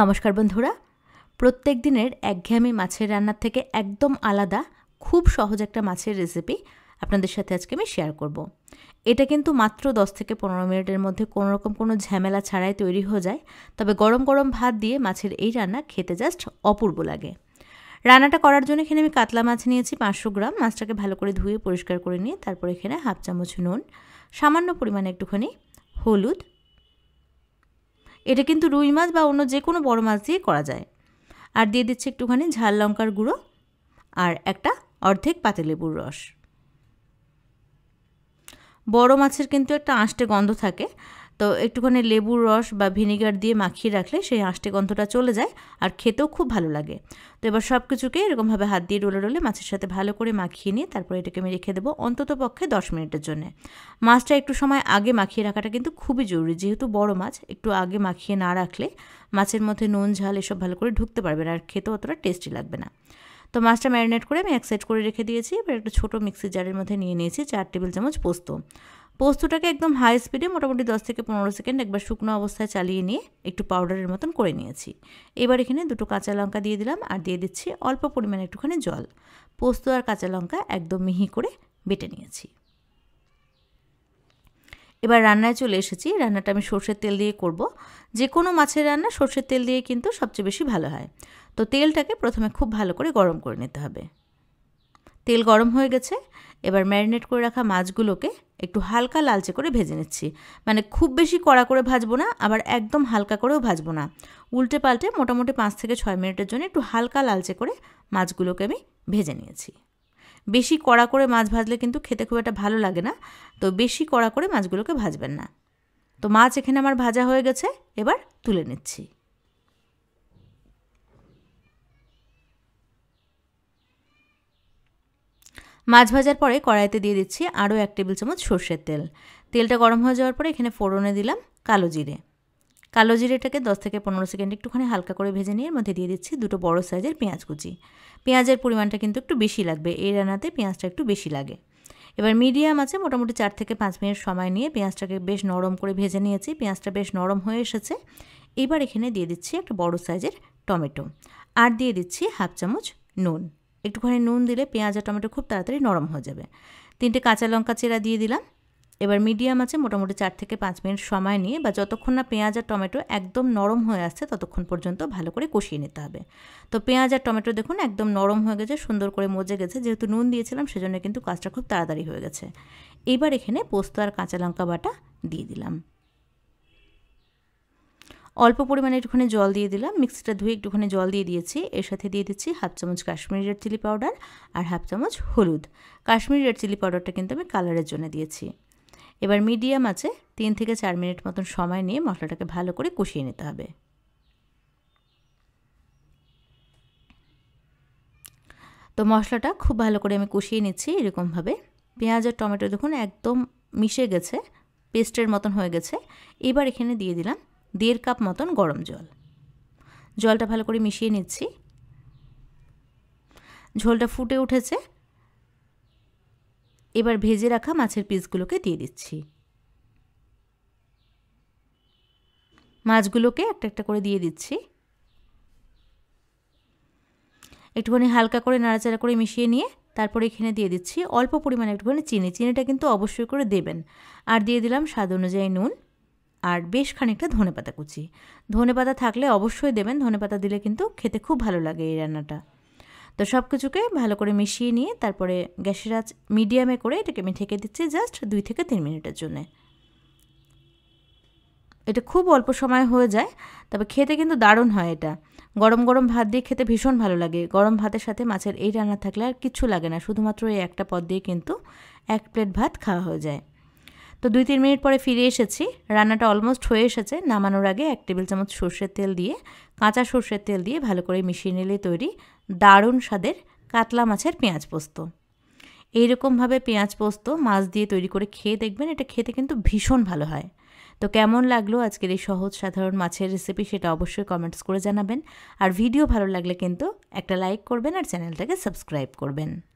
নমস্কার বন্ধুরা প্রত্যেক দিনের একঘেয়ামি মাছের রান্নার থেকে একদম আলাদা খুব সহজ একটা মাছের রেসিপি আপনাদের সাথে আজকে আমি শেয়ার করব। এটা কিন্তু মাত্র 10 থেকে পনেরো মিনিটের মধ্যে কোনো রকম কোনো ঝামেলা ছাড়াই তৈরি হয়ে যায় তবে গরম গরম ভাত দিয়ে মাছের এই রান্না খেতে জাস্ট অপূর্ব লাগে রান্নাটা করার জন্য এখানে আমি কাতলা মাছ নিয়েছি পাঁচশো গ্রাম মাছটাকে ভালো করে ধুয়ে পরিষ্কার করে নিয়ে তারপর এখানে হাফ চামচ নুন সামান্য পরিমাণে একটুখানি হলুদ এটা কিন্তু রুই মাছ বা অন্য যে কোনো বড় মাছ দিয়ে করা যায় আর দিয়ে দিচ্ছে একটুখানি ঝাল লঙ্কার গুঁড়ো আর একটা অর্ধেক পাতিলেবুর রস বড় মাছের কিন্তু একটা আঁশটে গন্ধ থাকে তো একটুখানি লেবুর রস বা ভিনিগার দিয়ে মাখিয়ে রাখলে সেই আঁশটি গন্ধটা চলে যায় আর খেতেও খুব ভালো লাগে তো এবার সব কিছুকে এরকমভাবে হাত দিয়ে ডোলে ডোলে মাছের সাথে ভালো করে মাখিয়ে নিয়ে তারপরে এটাকে আমি রেখে দেবো অন্তত পক্ষে দশ মিনিটের জন্য মাছটা একটু সময় আগে মাখিয়ে রাখাটা কিন্তু খুবই জরুরি যেহেতু বড় মাছ একটু আগে মাখিয়ে না রাখলে মাছের মধ্যে নুন ঝাল এসব ভালো করে ঢুকতে পারবে না আর খেতেও অতটা টেস্টি লাগবে না তো মাছটা ম্যারিনেট করে আমি এক সাইড করে রেখে দিয়েছি এবার একটা ছোটো মিক্সি জারের মধ্যে নিয়ে নিয়েছি চার টেবিল চামচ পোস্ত পোস্তটাকে একদম হাই স্পিডে মোটামুটি দশ থেকে পনেরো সেকেন্ড একবার শুকনো অবস্থায় চালিয়ে নিয়ে একটু পাউডারের মতন করে নিয়েছি এবার এখানে দুটো কাঁচা লঙ্কা দিয়ে দিলাম আর দিয়ে দিচ্ছি অল্প পরিমাণে একটুখানি জল পোস্ত আর কাঁচা লঙ্কা একদম মিহি করে বেটে নিয়েছি এবার রান্নায় চলে এসেছি রান্নাটা আমি সর্ষের তেল দিয়ে করব যে কোনো মাছের রান্না সর্ষের তেল দিয়ে কিন্তু সবচেয়ে বেশি ভালো হয় তো তেলটাকে প্রথমে খুব ভালো করে গরম করে নিতে হবে তেল গরম হয়ে গেছে এবার ম্যারিনেট করে রাখা মাছগুলোকে একটু হালকা লালচে করে ভেজে নিচ্ছি মানে খুব বেশি কড়া করে ভাজবো না আবার একদম হালকা করেও ভাজবো না উল্টে পাল্টে মোটামুটি পাঁচ থেকে ছয় মিনিটের জন্য একটু হালকা লালচে করে মাছগুলোকে আমি ভেজে নিয়েছি বেশি কড়া করে মাছ ভাজলে কিন্তু খেতে খুব একটা ভালো লাগে না তো বেশি কড়া করে মাছগুলোকে ভাজবেন না তো মাছ এখানে আমার ভাজা হয়ে গেছে এবার তুলে নিচ্ছি মাছ ভাজার পরে কড়াইতে দিয়ে দিচ্ছি আরও এক টেবিল চামচ সর্ষের তেল তেলটা গরম হয়ে যাওয়ার পরে এখানে ফোড়নে দিলাম কালো জিরে কালো জিরেটাকে দশ থেকে পনেরো সেকেন্ড একটুখানি হালকা করে ভেজে নিয়ে এর মধ্যে দিয়ে দিচ্ছি দুটো বড় সাইজের পেঁয়াজ কুচি পেঁয়াজের পরিমাণটা কিন্তু একটু বেশি লাগবে এই রান্নাতে পেঁয়াজটা একটু বেশি লাগে এবার মিডিয়াম আছে মোটামুটি চার থেকে পাঁচ মিনিট সময় নিয়ে পেঁয়াজটাকে বেশ নরম করে ভেজে নিয়েছি পেঁয়াজটা বেশ নরম হয়ে এসেছে এবার এখানে দিয়ে দিচ্ছি একটা বড় সাইজের টমেটো আর দিয়ে দিচ্ছি হাফ চামচ নুন একটুখানি নুন দিলে পেঁয়াজ আর টমেটো খুব তাড়াতাড়ি নরম হয়ে যাবে তিনটে কাঁচা লঙ্কা চেরা দিয়ে দিলাম এবার মিডিয়াম আছে মোটামুটি চার থেকে পাঁচ মিনিট সময় নিয়ে বা যতক্ষণ না পেঁয়াজ আর টমেটো একদম নরম হয়ে আসছে ততক্ষণ পর্যন্ত ভালো করে কষিয়ে নিতে হবে তো পেঁয়াজ আর টমেটো দেখুন একদম নরম হয়ে গেছে সুন্দর করে মজে গেছে যেহেতু নুন দিয়েছিলাম সেজন্য কিন্তু কাজটা খুব তাড়াতাড়ি হয়ে গেছে এবার এখানে পোস্ত আর কাঁচা লঙ্কা বাটা দিয়ে দিলাম অল্প পরিমাণে একটুখানি জল দিয়ে দিলাম মিক্সিটা ধুয়ে একটুখানি জল দিয়ে দিয়েছি এর সাথে দিয়ে দিচ্ছি হাফ চামচ কাশ্মীরি রেড চিলি পাউডার আর হাফ চামচ হলুদ কাশ্মীরি রেড চিলি পাউডারটা কিন্তু আমি কালারের জন্য দিয়েছি এবার মিডিয়াম আছে তিন থেকে চার মিনিট মতন সময় নিয়ে মশলাটাকে ভালো করে কষিয়ে নিতে হবে তো মশলাটা খুব ভালো করে আমি কষিয়ে নিচ্ছি এরকমভাবে পেঁয়াজ আর টমেটো দেখুন একদম মিশে গেছে পেস্টের মতন হয়ে গেছে এবার এখানে দিয়ে দিলাম দেড় কাপ মতন গরম জল জলটা ভালো করে মিশিয়ে নিচ্ছি ঝোলটা ফুটে উঠেছে এবার ভেজে রাখা মাছের পিসগুলোকে দিয়ে দিচ্ছি মাছগুলোকে একটা একটা করে দিয়ে দিচ্ছি একটুখানি হালকা করে নাড়াচাড়া করে মিশিয়ে নিয়ে তারপরে এখানে দিয়ে দিচ্ছি অল্প পরিমাণে একটুখানি চিনি চিনিটা কিন্তু অবশ্যই করে দেবেন আর দিয়ে দিলাম স্বাদ অনুযায়ী নুন আর বেশ খানিকটা ধনেপাতা কুচি ধনেপাতা থাকলে অবশ্যই দেবেন ধনেপাতা দিলে কিন্তু খেতে খুব ভালো লাগে এই রান্নাটা তো সব কিছুকে ভালো করে মিশিয়ে নিয়ে তারপরে গ্যাসের আঁচ মিডিয়ামে করে এটাকে আমি ঢেকে দিচ্ছি জাস্ট দুই থেকে তিন মিনিটের জন্যে এটা খুব অল্প সময় হয়ে যায় তবে খেতে কিন্তু দারুণ হয় এটা গরম গরম ভাত দিয়ে খেতে ভীষণ ভালো লাগে গরম ভাতের সাথে মাছের এই রান্না থাকলে আর কিচ্ছু লাগে না শুধুমাত্র এই একটা পদ দিয়ে কিন্তু এক প্লেট ভাত খাওয়া হয়ে যায় তো দুই তিন মিনিট পরে ফিরে এসেছি রান্নাটা অলমোস্ট হয়ে এসেছে নামানোর আগে এক টেবিল চামচ সর্ষের তেল দিয়ে কাঁচা সর্ষের তেল দিয়ে ভালো করে মিশিয়ে নিলে তৈরি দারুণ স্বাদের কাতলা মাছের পেঁয়াজ পোস্ত এইরকমভাবে পেঁয়াজ পোস্ত মাছ দিয়ে তৈরি করে খেয়ে দেখবেন এটা খেতে কিন্তু ভীষণ ভালো হয় তো কেমন লাগলো আজকের এই সহজ সাধারণ মাছের রেসিপি সেটা অবশ্যই কমেন্টস করে জানাবেন আর ভিডিও ভালো লাগলে কিন্তু একটা লাইক করবেন আর চ্যানেলটাকে সাবস্ক্রাইব করবেন